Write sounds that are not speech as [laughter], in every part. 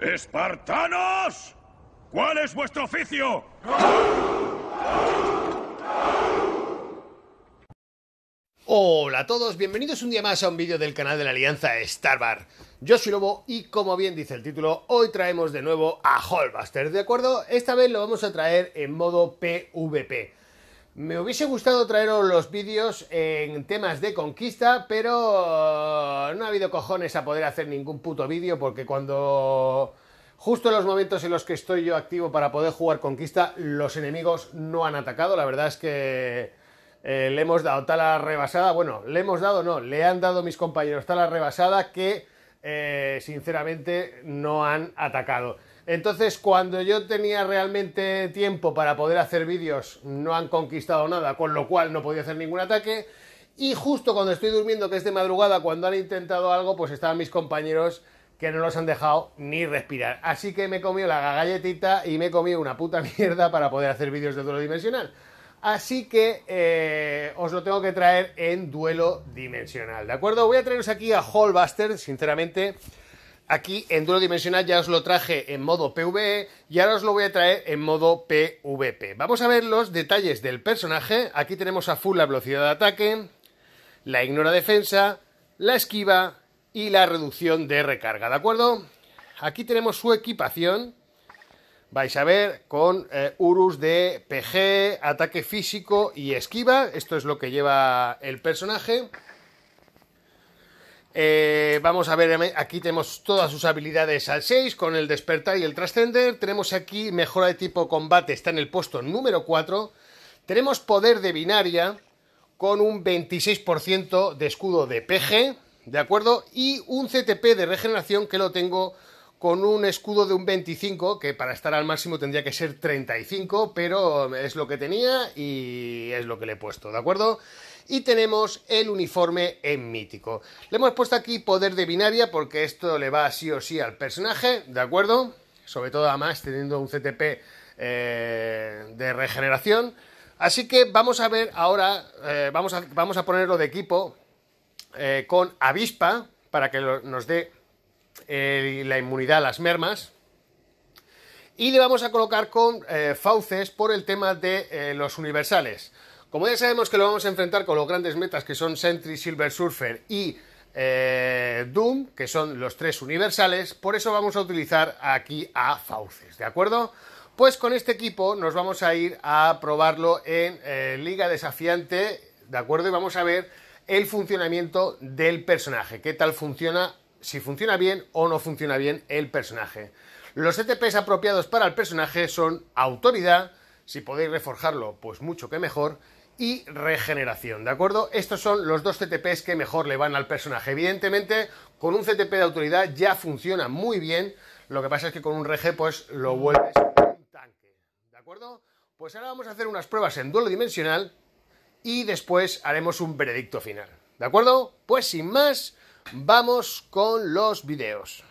¡Espartanos! ¿Cuál es vuestro oficio? Hola a todos, bienvenidos un día más a un vídeo del canal de la Alianza Starbar. Yo soy Lobo y como bien dice el título, hoy traemos de nuevo a hallbuster ¿de acuerdo? Esta vez lo vamos a traer en modo PvP. Me hubiese gustado traeros los vídeos en temas de conquista, pero no ha habido cojones a poder hacer ningún puto vídeo porque cuando justo en los momentos en los que estoy yo activo para poder jugar conquista, los enemigos no han atacado. La verdad es que eh, le hemos dado tal rebasada, bueno, le hemos dado, no, le han dado mis compañeros tal rebasada que eh, sinceramente no han atacado. Entonces, cuando yo tenía realmente tiempo para poder hacer vídeos, no han conquistado nada, con lo cual no podía hacer ningún ataque. Y justo cuando estoy durmiendo, que es de madrugada, cuando han intentado algo, pues estaban mis compañeros que no los han dejado ni respirar. Así que me comió la galletita y me comí una puta [laughs] mierda para poder hacer vídeos de duelo dimensional. Así que eh, os lo tengo que traer en duelo dimensional, ¿de acuerdo? Voy a traeros aquí a Hallbuster, sinceramente. Aquí en Duro Dimensional ya os lo traje en modo PvE y ahora os lo voy a traer en modo PvP. Vamos a ver los detalles del personaje. Aquí tenemos a full la velocidad de ataque, la ignora defensa, la esquiva y la reducción de recarga, ¿de acuerdo? Aquí tenemos su equipación. Vais a ver con eh, Urus de PG, ataque físico y esquiva. Esto es lo que lleva el personaje. Eh, vamos a ver, em, aquí tenemos todas sus habilidades al 6 con el despertar y el trascender. Tenemos aquí mejora de tipo combate, está en el puesto número 4. Tenemos poder de binaria con un 26% de escudo de PG, ¿de acuerdo? Y un CTP de regeneración que lo tengo con un escudo de un 25, que para estar al máximo tendría que ser 35, pero es lo que tenía y es lo que le he puesto, ¿de acuerdo? y tenemos el uniforme en mítico. Le hemos puesto aquí poder de binaria porque esto le va sí o sí al personaje, ¿de acuerdo? Sobre todo además teniendo un CTP eh, de regeneración. Así que vamos a ver ahora, eh, vamos, a, ponerlo de equipo eh, con avispa para que nos dé la inmunidad a las mermas. Y le vamos a colocar con fauces por el tema de los universales. Como ya sabemos que lo vamos a enfrentar con los grandes metas que son Sentry, Silver Surfer y eh, Doom, que son los tres universales, por eso vamos a utilizar aquí a Fauces, ¿de acuerdo? Pues con este equipo nos vamos a ir a probarlo en eh, Liga Desafiante, ¿de acuerdo? Y vamos a ver el funcionamiento del personaje, qué tal funciona, si funciona bien o no funciona bien el personaje. Los ETPs apropiados para el personaje son autoridad, si podéis reforjarlo, pues mucho que mejor, y regeneración, ¿de acuerdo? Estos son los dos CTPs que mejor le van al personaje. Evidentemente, con un CTP de autoridad ya funciona muy bien, lo que pasa es que con un rege pues lo vuelves un tanque, ¿de acuerdo? Pues ahora vamos a hacer unas pruebas en duelo dimensional y después haremos un veredicto final, ¿de acuerdo? Pues sin más, vamos con los videos.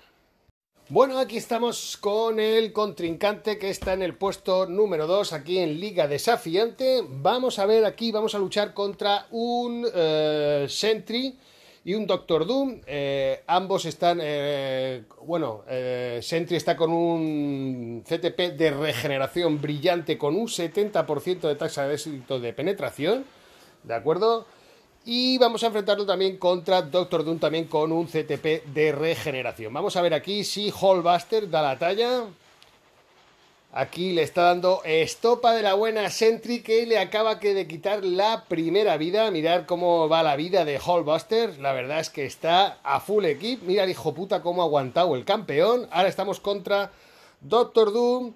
Bueno, aquí estamos con el contrincante que está en el puesto número 2 aquí en Liga Desafiante. Vamos a ver aquí, vamos a luchar contra un eh, Sentry y un Doctor Doom. Eh, ambos están, eh, bueno, Sentry está con un CTP de regeneración brillante con un 70% de tasa de éxito de penetración, ¿de acuerdo? Y vamos a enfrentarlo también contra Doctor Doom, también con un CTP de regeneración. Vamos a ver aquí si Hallbuster da la talla. Aquí le está dando estopa de la buena Sentry que le acaba de quitar la primera vida. Mirad cómo va la vida de Hallbuster. La verdad es que está a full equip. Mira hijo puta cómo ha aguantado el campeón. Ahora estamos contra Doctor Doom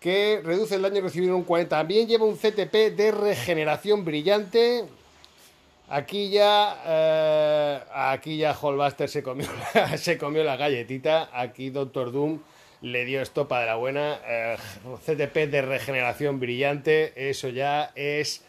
que reduce el daño recibido en un 40. También lleva un CTP de regeneración brillante. Aquí ya, eh, aquí ya Holbuster se comió, [laughs] la, se comió la galletita. Aquí Doctor Doom le dio estopa de la buena. Eh, CTP de regeneración brillante. Eso ya es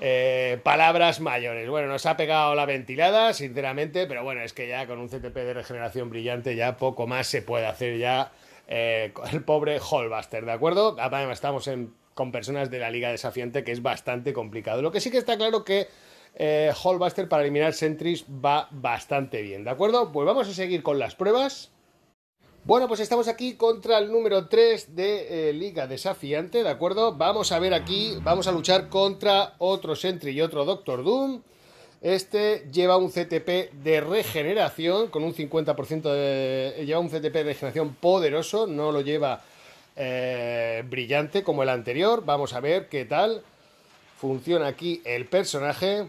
eh, palabras mayores. Bueno, nos ha pegado la ventilada, sinceramente, pero bueno, es que ya con un CTP de regeneración brillante ya poco más se puede hacer ya el pobre Hallbuster ¿de acuerdo? Además, estamos con personas de la Liga Desafiante que es bastante complicado. Lo que sí que está claro que eh, Hallbuster para eliminar sentries va bastante bien, ¿de acuerdo? Pues vamos a seguir con las pruebas. Bueno, pues estamos aquí contra el número 3 de eh, Liga Desafiante, ¿de acuerdo? Vamos a ver aquí, vamos a luchar contra otro Sentry y otro Doctor Doom. Este lleva un CTP de regeneración con un 50% de... lleva un CTP de regeneración poderoso, no lo lleva eh, brillante como el anterior. Vamos a ver qué tal funciona aquí el personaje.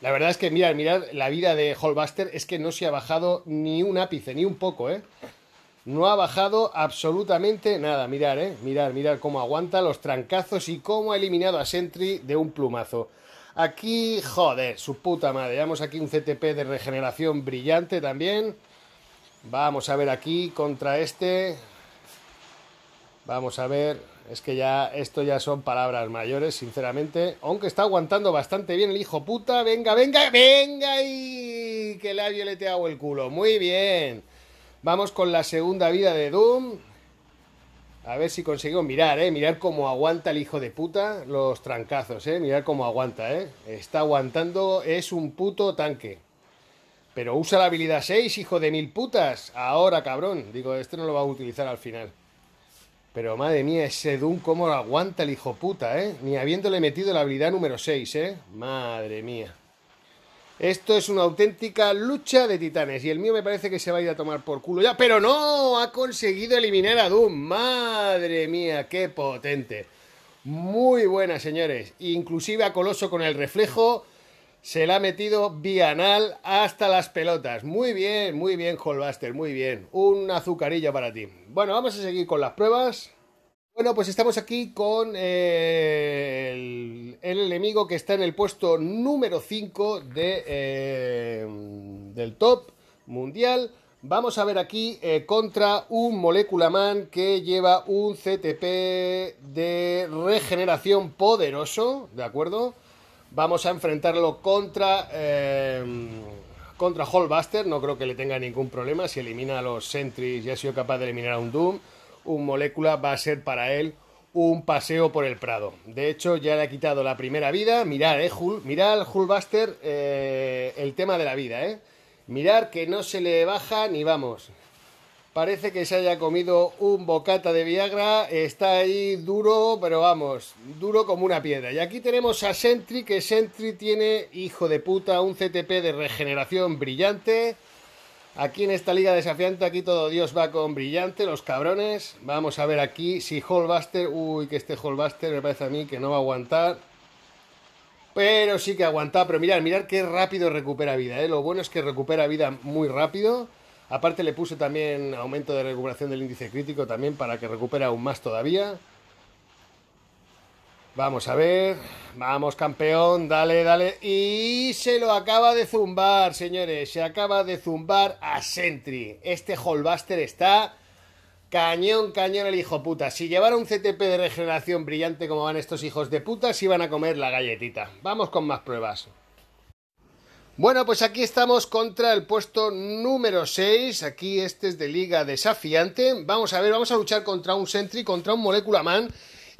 La verdad es que, mirad, mirad, la vida de Hallbuster es que no se ha bajado ni un ápice, ni un poco, ¿eh? No ha bajado absolutamente nada. Mirar, ¿eh? Mirar, mirar cómo aguanta los trancazos y cómo ha eliminado a Sentry de un plumazo. Aquí, joder, su puta madre. vamos aquí un CTP de regeneración brillante también. Vamos a ver aquí contra este. Vamos a ver. Es que ya, esto ya son palabras mayores, sinceramente. Aunque está aguantando bastante bien el hijo puta. Venga, venga, venga y que le te hago el culo. Muy bien. Vamos con la segunda vida de Doom. A ver si consigo mirar, eh. Mirar cómo aguanta el hijo de puta los trancazos, eh. Mirar cómo aguanta, eh. Está aguantando, es un puto tanque. Pero usa la habilidad 6, hijo de mil putas. Ahora, cabrón. Digo, este no lo va a utilizar al final. Pero madre mía, ese Doom cómo lo aguanta el hijo puta, ¿eh? Ni habiéndole metido la habilidad número 6, ¿eh? Madre mía. Esto es una auténtica lucha de titanes. Y el mío me parece que se va a ir a tomar por culo ya. Pero no, ha conseguido eliminar a Doom. Madre mía, qué potente. Muy buena, señores. Inclusive a Coloso con el reflejo se la ha metido Bienal hasta las pelotas. Muy bien, muy bien, Holbuster, muy bien. Un azucarillo para ti. Bueno, vamos a seguir con las pruebas. Bueno, pues estamos aquí con eh, el, enemigo que está en el puesto número 5 eh, del top mundial. Vamos a ver aquí eh, contra un Molecula Man que lleva un CTP de regeneración poderoso, ¿de acuerdo? Vamos a enfrentarlo contra. Eh, Hallbuster. No creo que le tenga ningún problema. Si elimina a los Sentries, ya ha sido capaz de eliminar a un Doom. Un molécula va a ser para él un paseo por el Prado. De hecho, ya le ha quitado la primera vida. mirad eh, Hull, eh, el tema de la vida, eh. Mirar que no se le baja ni vamos. Parece que se haya comido un bocata de Viagra, está ahí duro, pero vamos, duro como una piedra. Y aquí tenemos a Sentry, que Sentry tiene, hijo de puta, un CTP de regeneración brillante. Aquí en esta liga desafiante, aquí todo Dios va con brillante, los cabrones. Vamos a ver aquí si Holbuster, uy, que este Holbuster me parece a mí que no va a aguantar. Pero sí que aguanta, pero mirad, mirad qué rápido recupera vida, ¿eh? Lo bueno es que recupera vida muy rápido. Aparte le puse también aumento de recuperación del índice crítico también para que recupere aún más todavía. Vamos a ver. Vamos, campeón. Dale, dale. Y se lo acaba de zumbar, señores. Se acaba de zumbar a Sentry. Este Hallbuster está cañón, cañón el hijo puta. Si llevara un CTP de regeneración brillante como van estos hijos de puta, se van a comer la galletita. Vamos con más pruebas. Bueno, pues aquí estamos contra el puesto número 6. Aquí este es de liga desafiante. Vamos a ver, vamos a luchar contra un Sentry, contra un Moleculaman Man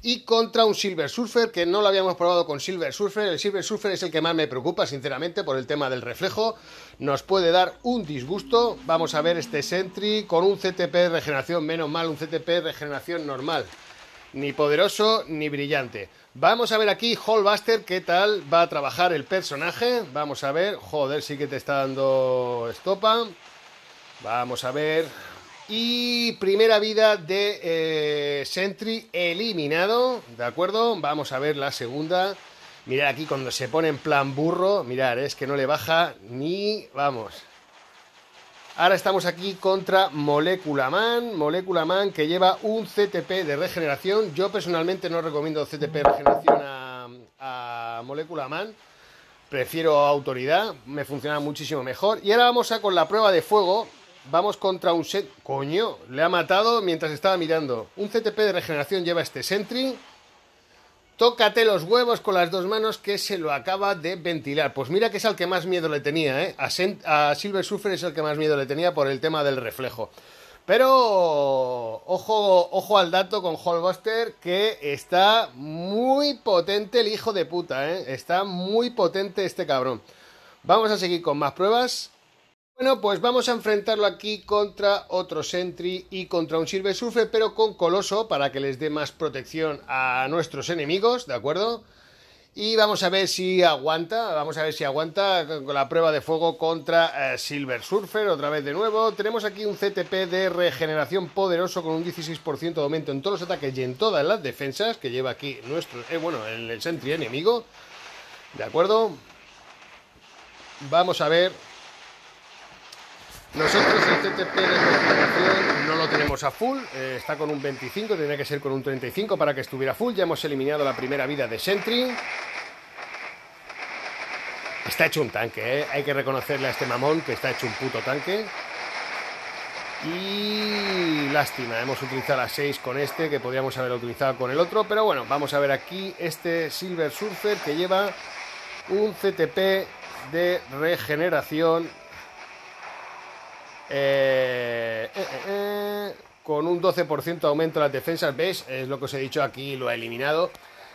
y contra un Silver Surfer, que no lo habíamos probado con Silver Surfer. El Silver Surfer es el que más me preocupa, sinceramente, por el tema del reflejo. Nos puede dar un disgusto. Vamos a ver este Sentry con un CTP de regeneración, menos mal, un CTP de regeneración normal. Ni poderoso ni brillante. Vamos a ver aquí Hallbuster, qué tal va a trabajar el personaje. Vamos a ver, joder, sí que te está dando estopa. Vamos a ver. Y primera vida de eh, Sentry eliminado, ¿de acuerdo? Vamos a ver la segunda. Mirad aquí cuando se pone en plan burro, mirad, es que no le baja ni, vamos, Ahora estamos aquí contra molécula Man, molécula Man que lleva un CTP de regeneración. Yo personalmente no recomiendo CTP de regeneración a, a Molecula Man, prefiero autoridad, me funciona muchísimo mejor. Y ahora vamos a con la prueba de fuego. Vamos contra un set. Coño, le ha matado mientras estaba mirando. Un CTP de regeneración lleva este Sentry. Tócate los huevos con las dos manos que se lo acaba de ventilar. Pues mira que es al que más miedo le tenía, ¿eh? A, Silver Surfer es el que más miedo le tenía por el tema del reflejo. Pero ojo, ojo al dato con Hallbuster que está muy potente el hijo de puta, ¿eh? Está muy potente este cabrón. Vamos a seguir con más pruebas. Bueno, pues vamos a enfrentarlo aquí contra otro Sentry y contra un Silver Surfer, pero con Coloso para que les dé más protección a nuestros enemigos, ¿de acuerdo? Y vamos a ver si aguanta, vamos a ver si aguanta con la prueba de fuego contra eh, Silver Surfer, otra vez de nuevo. Tenemos aquí un CTP de regeneración poderoso con un 16% de aumento en todos los ataques y en todas las defensas que lleva aquí nuestro, eh, bueno, en el Sentry enemigo. ¿De acuerdo? Vamos a ver nosotros el CTP de regeneración no lo tenemos a full, eh, está con un 25, tendría que ser con un 35 para que estuviera full. Ya hemos eliminado la primera vida de Sentry. Está hecho un tanque, eh. hay que reconocerle a este mamón que está hecho un puto tanque. Y lástima, hemos utilizado a 6 con este, que podríamos haber utilizado con el otro, pero bueno, vamos a ver aquí este Silver Surfer que lleva un CTP de regeneración eh, eh, eh, con un 12% aumento las defensas, ¿veis? Es lo que os he dicho aquí, lo ha eliminado.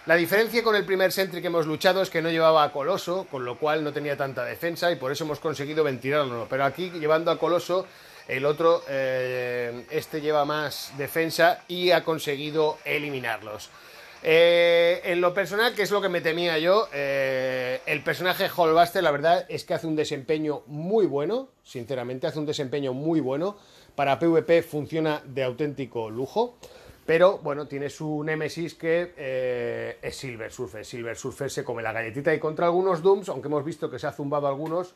La diferencia con el primer Sentry que hemos luchado es que no llevaba a Coloso, con lo cual no tenía tanta defensa y por eso hemos conseguido ventilarlo. Pero aquí, llevando a Coloso, el otro, este lleva más defensa y ha conseguido eliminarlos. Eh, en lo personal, que es lo que me temía yo, eh, el personaje Holbuster, la verdad es que hace un desempeño muy bueno, sinceramente, hace un desempeño muy bueno. Para PvP funciona de auténtico lujo. Pero bueno, tiene su némesis que eh, es Silver Surfer. Silver Surfer se come la galletita y contra algunos Dooms, aunque hemos visto que se ha zumbado algunos,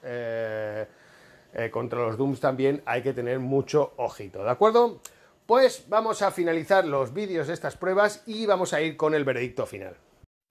contra los Dooms también hay que tener mucho ojito, ¿de acuerdo? Pues vamos a finalizar los vídeos de estas pruebas y vamos a ir con el veredicto final.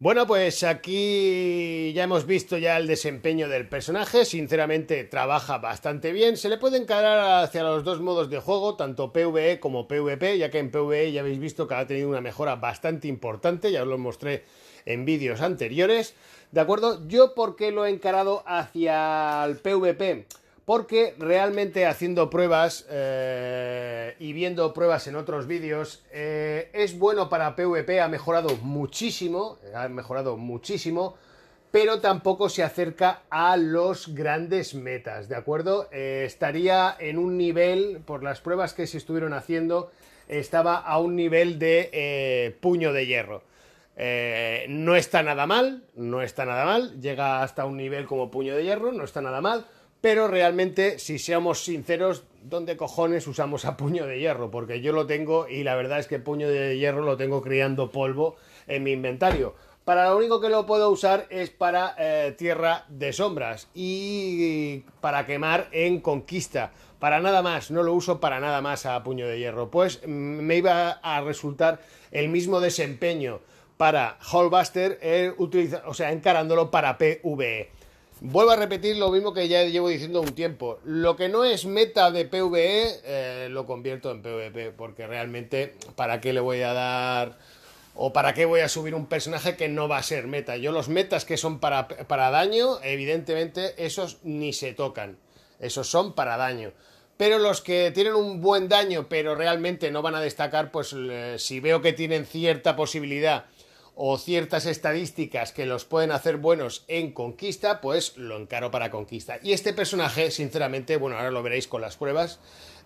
Bueno, pues aquí ya hemos visto ya el desempeño del personaje, sinceramente trabaja bastante bien, se le puede encarar hacia los dos modos de juego, tanto PvE como PvP, ya que en PvE ya habéis visto que ha tenido una mejora bastante importante, ya os lo mostré en vídeos anteriores, ¿de acuerdo? Yo por qué lo he encarado hacia el PvP, porque realmente haciendo pruebas eh, y viendo pruebas en otros vídeos eh, es bueno para PvP, ha mejorado muchísimo, ha mejorado muchísimo, pero tampoco se acerca a los grandes metas, ¿de acuerdo? Eh, estaría en un nivel, por las pruebas que se estuvieron haciendo, estaba a un nivel de puño de hierro. no está nada mal, no está nada mal, llega hasta un nivel como puño de hierro, no está nada mal pero realmente, si seamos sinceros, ¿dónde cojones usamos a puño de hierro? Porque yo lo tengo y la verdad es que puño de hierro lo tengo criando polvo en mi inventario. Para lo único que lo puedo usar es para eh, tierra de sombras y para quemar en conquista. Para nada más, no lo uso para nada más a puño de hierro. Pues mm, me iba a resultar el mismo desempeño para Hallbuster, eh, o sea, encarándolo para PvE. Vuelvo a repetir lo mismo que ya llevo diciendo un tiempo. Lo que no es meta de PvE eh, lo convierto en PvP, porque realmente ¿para qué le voy a dar o para qué voy a subir un personaje que no va a ser meta? Yo los metas que son para, daño, evidentemente esos ni se tocan. Esos son para daño. Pero los que tienen un buen daño, pero realmente no van a destacar, pues eh, si veo que tienen cierta posibilidad o ciertas estadísticas que los pueden hacer buenos en conquista, pues lo encaro para conquista. Y este personaje, sinceramente, bueno, ahora lo veréis con las pruebas,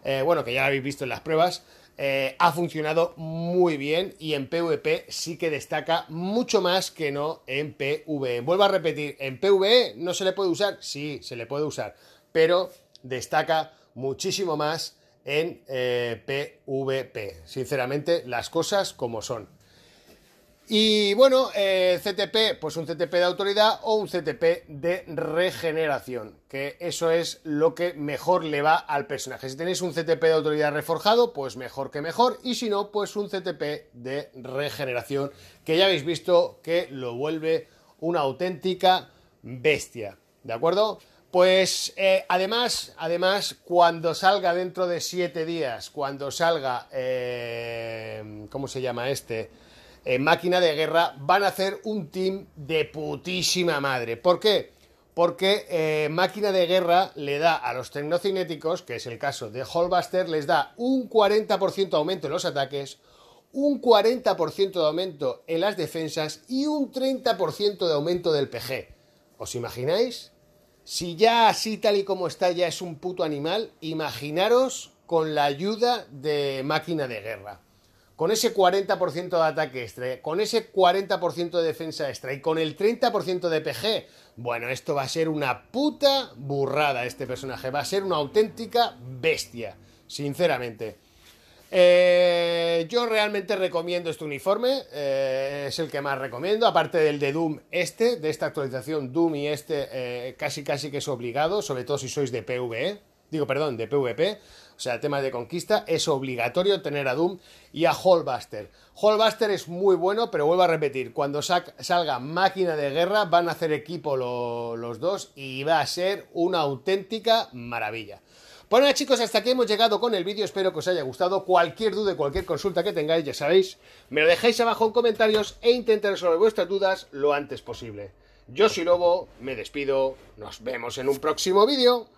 eh, bueno, que ya lo habéis visto en las pruebas, eh, ha funcionado muy bien y en PvP sí que destaca mucho más que no en PvE. Vuelvo a repetir, en PvE no se le puede usar, sí, se le puede usar, pero destaca muchísimo más en eh, PvP. Sinceramente, las cosas como son. Y bueno, eh, CTP, pues un CTP de autoridad o un CTP de regeneración, que eso es lo que mejor le va al personaje. Si tenéis un CTP de autoridad reforjado, pues mejor que mejor, y si no, pues un CTP de regeneración, que ya habéis visto que lo vuelve una auténtica bestia, ¿de acuerdo? Pues eh, además, además, cuando salga dentro de siete días, cuando salga, eh, ¿cómo se llama este? en Máquina de Guerra van a hacer un team de putísima madre. ¿Por qué? Porque eh, Máquina de Guerra le da a los tecnocinéticos, que es el caso de Hallbuster, les da un 40% aumento en los ataques, un 40% de aumento en las defensas y un 30% de aumento del PG. ¿Os imagináis? Si ya así tal y como está ya es un puto animal, imaginaros con la ayuda de máquina de guerra con ese 40% de ataque extra, con ese 40% de defensa extra y con el 30% de PG, bueno, esto va a ser una puta burrada este personaje, va a ser una auténtica bestia, sinceramente. Eh, yo realmente recomiendo este uniforme, eh, es el que más recomiendo, aparte del de Doom este, de esta actualización Doom y este, eh, casi casi que es obligado, sobre todo si sois de PvE, digo, perdón, de PvP, o sea, temas de conquista, es obligatorio tener a Doom y a Hallbuster. Hallbuster es muy bueno, pero vuelvo a repetir, cuando salga máquina de guerra van a hacer equipo los dos y va a ser una auténtica maravilla. Bueno pues chicos, hasta aquí hemos llegado con el vídeo, espero que os haya gustado. Cualquier duda, cualquier consulta que tengáis, ya sabéis, me lo dejáis abajo en comentarios e intentaré resolver vuestras dudas lo antes posible. Yo soy Lobo, me despido, nos vemos en un próximo vídeo.